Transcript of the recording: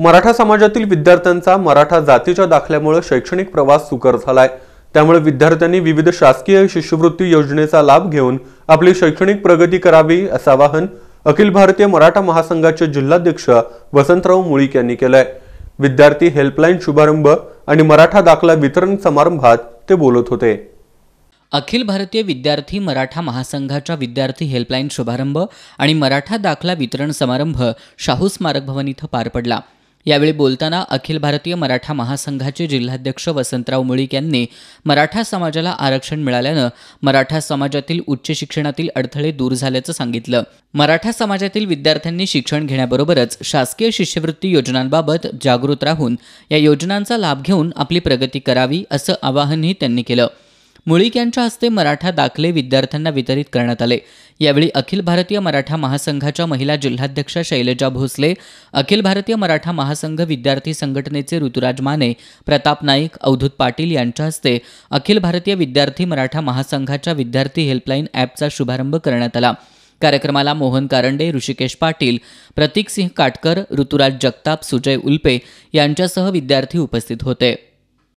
मराठा समाजातील विद्यार्थ्यांचा मराठा जातीच्या दाखल्यामुळे शैक्षणिक प्रवास सुकर झालाय त्यामुळे विद्यार्थ्यांनी विविध शासकीय शिष्यवृत्ती योजनेचा लाभ घेऊन आपली शैक्षणिक प्रगती करावी असं आवाहन अखिल भारतीय मराठा महासंघाचे जिल्हाध्यक्ष वसंतराव मुळीक यांनी केलंय विद्यार्थी हेल्पलाईन शुभारंभ आणि मराठा दाखला वितरण समारंभात ते बोलत होते अखिल भारतीय विद्यार्थी मराठा महासंघाच्या विद्यार्थी हेल्पलाईन शुभारंभ आणि मराठा दाखला वितरण समारंभ शाहू स्मारक भवन इथं पार पडला यावेळी बोलताना अखिल भारतीय मराठा महासंघाचे जिल्हाध्यक्ष वसंतराव मुळीक यांनी मराठा समाजाला आरक्षण मिळाल्यानं मराठा समाजातील उच्च शिक्षणातील अडथळे दूर झाल्याचं सांगितलं मराठा समाजातील विद्यार्थ्यांनी शिक्षण घेण्याबरोबरच शासकीय शिष्यवृत्ती योजनांबाबत जागृत राहून या योजनांचा लाभ घेऊन आपली प्रगती करावी असं आवाहनही त्यांनी केलं मुळीक यांच्या हस्ते मराठा दाखले विद्यार्थ्यांना वितरित करण्यात आले यावेळी अखिल भारतीय मराठा महासंघाच्या महिला जिल्हाध्यक्षा शैलजा भोसले अखिल भारतीय मराठा महासंघ विद्यार्थी संघटनेचे ऋतुराज माने प्रताप नाईक अवधूत पाटील यांच्या हस्ते अखिल भारतीय विद्यार्थी मराठा महासंघाच्या विद्यार्थी हेल्पलाईन ॲपचा शुभारंभ करण्यात आला कार्यक्रमाला मोहन कारंडे ऋषिकेश पाटील प्रतीक सिंह काटकर ऋतुराज जगताप सुजय उल्पे यांच्यासह विद्यार्थी उपस्थित होते